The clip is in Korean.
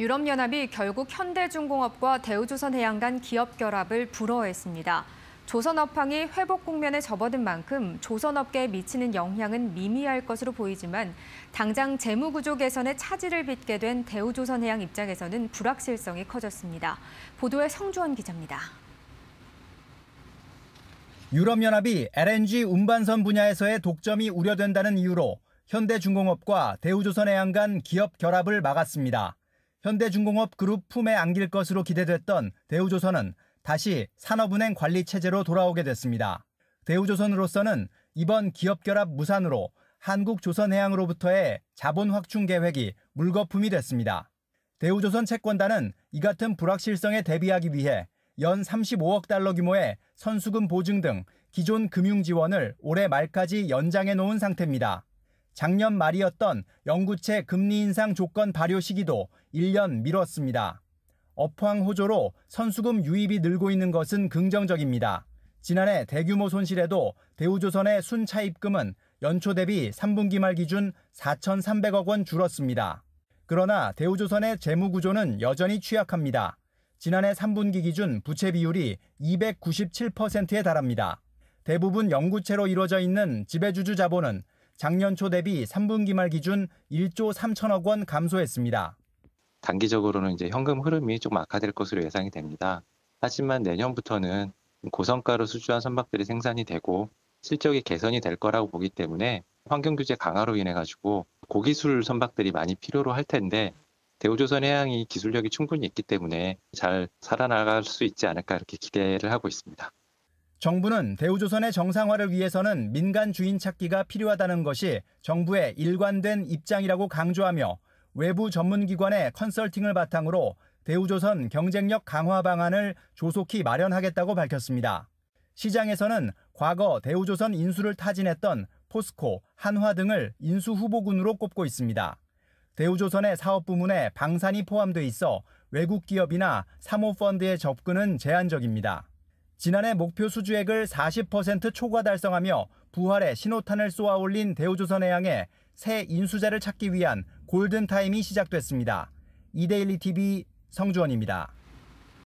유럽연합이 결국 현대중공업과 대우조선해양간 기업 결합을 불허했습니다. 조선업황이 회복 국면에 접어든 만큼 조선업계에 미치는 영향은 미미할 것으로 보이지만 당장 재무구조 개선에 차질을 빚게 된 대우조선해양 입장에서는 불확실성이 커졌습니다. 보도에 성주원 기자입니다. 유럽연합이 LNG 운반선 분야에서의 독점이 우려된다는 이유로 현대중공업과 대우조선해양 간 기업 결합을 막았습니다. 현대중공업 그룹 품에 안길 것으로 기대됐던 대우조선은 다시 산업은행 관리 체제로 돌아오게 됐습니다. 대우조선으로서는 이번 기업결합 무산으로 한국조선해양으로부터의 자본 확충 계획이 물거품이 됐습니다. 대우조선 채권단은 이 같은 불확실성에 대비하기 위해 연 35억 달러 규모의 선수금 보증 등 기존 금융 지원을 올해 말까지 연장해 놓은 상태입니다. 작년 말이었던 영구채 금리 인상 조건 발효 시기도 1년 미뤘습니다. 업황 호조로 선수금 유입이 늘고 있는 것은 긍정적입니다. 지난해 대규모 손실에도 대우조선의 순차입금은 연초 대비 3분기 말 기준 4,300억 원 줄었습니다. 그러나 대우조선의 재무 구조는 여전히 취약합니다. 지난해 3분기 기준 부채 비율이 297%에 달합니다. 대부분 영구채로 이루어져 있는 지배주주 자본은 작년 초 대비 3분기 말 기준 1조 3천억 원 감소했습니다. 단기적으로는 이제 현금 흐름이 좀 악화될 것으로 예상이 됩니다. 하지만 내년부터는 고성가로 수주한 선박들이 생산이 되고 실적이 개선이 될 거라고 보기 때문에 환경 규제 강화로 인해 가지고 고기술 선박들이 많이 필요로 할 텐데 대우조선 해양이 기술력이 충분히 있기 때문에 잘 살아나갈 수 있지 않을까 이렇게 기대를 하고 있습니다. 정부는 대우조선의 정상화를 위해서는 민간 주인 찾기가 필요하다는 것이 정부의 일관된 입장이라고 강조하며 외부 전문기관의 컨설팅을 바탕으로 대우조선 경쟁력 강화 방안을 조속히 마련하겠다고 밝혔습니다. 시장에서는 과거 대우조선 인수를 타진했던 포스코, 한화 등을 인수 후보군으로 꼽고 있습니다. 대우조선의 사업 부문에 방산이 포함돼 있어 외국 기업이나 사모펀드의 접근은 제한적입니다. 지난해 목표 수주액을 40% 초과 달성하며 부활의 신호탄을 쏘아 올린 대우조선해양에 새 인수자를 찾기 위한 골든타임이 시작됐습니다. 이데일리 TV 성주원입니다.